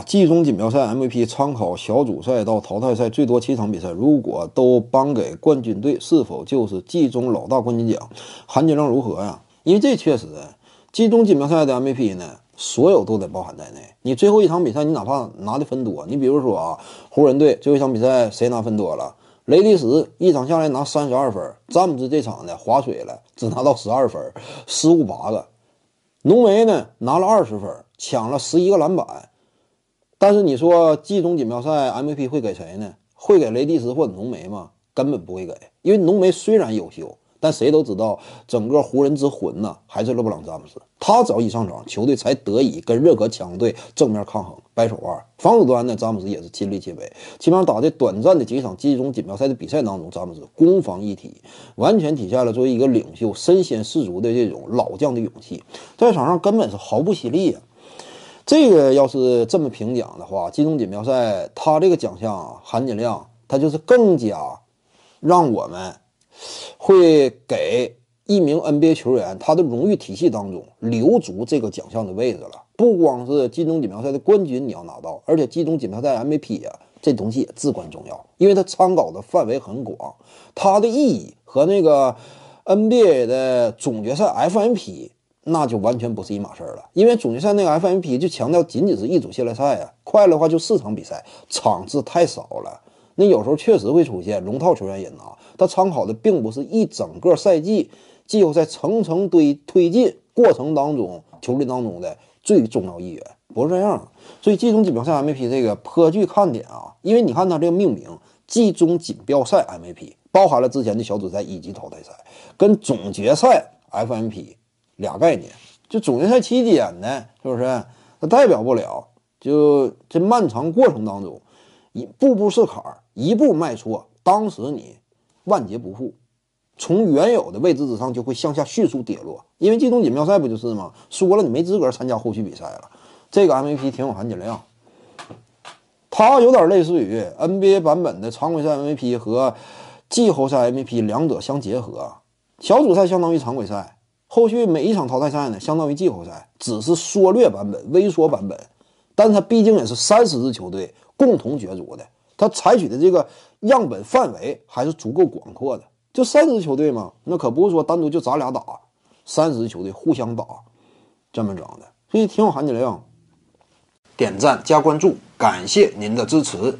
啊，季中锦标赛 MVP 参考小组赛到淘汰赛最多七场比赛，如果都颁给冠军队，是否就是季中老大冠军奖？含金量如何呀？因为这确实，季中锦标赛的 MVP 呢，所有都得包含在内。你最后一场比赛，你哪怕拿的分多，你比如说啊，湖人队最后一场比赛谁拿分多了？雷迪什一场下来拿三十二分，詹姆斯这场呢划水了，只拿到十二分，失误八个。浓眉呢拿了二十分，抢了十一个篮板。但是你说季中锦标赛 MVP 会给谁呢？会给雷迪斯或者浓眉吗？根本不会给，因为浓眉虽然优秀，但谁都知道整个湖人之魂呢还是勒布朗詹姆斯。他早已上场，球队才得以跟任何强队正面抗衡掰手腕。防守端呢，詹姆斯也是亲力亲为，起码打这短暂的几场季中锦标赛的比赛当中，詹姆斯攻防一体，完全体现了作为一个领袖身先士卒的这种老将的勇气，在场上根本是毫不惜力啊。这个要是这么评奖的话，金钟锦标赛它这个奖项含金量，它就是更加让我们会给一名 NBA 球员他的荣誉体系当中留足这个奖项的位置了。不光是金钟锦标赛的冠军你要拿到，而且金钟锦标赛 MVP 啊，这东西也至关重要，因为它参考的范围很广，它的意义和那个 NBA 的总决赛 f m p 那就完全不是一码事儿了，因为总决赛那个 f m p 就强调仅仅是一组系列赛啊，快的话就四场比赛，场次太少了。那有时候确实会出现龙套球员也啊，他参考的并不是一整个赛季，季后赛层层堆推进过程当中球队当中的最重要一员，不是这样。所以季中锦标赛 MVP 这个颇具看点啊，因为你看它这个命名季中锦标赛 MVP 包含了之前的小组赛以及淘汰赛，跟总决赛 f m p 俩概念，就总决赛期间呢，是不是？它代表不了。就这漫长过程当中，一步步是坎儿，一步迈出，当时你万劫不复，从原有的位置之上就会向下迅速跌落。因为季中锦标赛不就是吗？输了你没资格参加后续比赛了。这个 MVP 挺有含金量，它有点类似于 NBA 版本的常规赛 MVP 和季后赛 MVP 两者相结合，小组赛相当于常规赛。后续每一场淘汰赛呢，相当于季后赛，只是缩略版本、微缩版本，但它毕竟也是三十支球队共同角逐的，它采取的这个样本范围还是足够广阔的。就三十支球队嘛，那可不是说单独就咱俩打，三十支球队互相打，这么整的，所以挺有含金量。点赞加关注，感谢您的支持。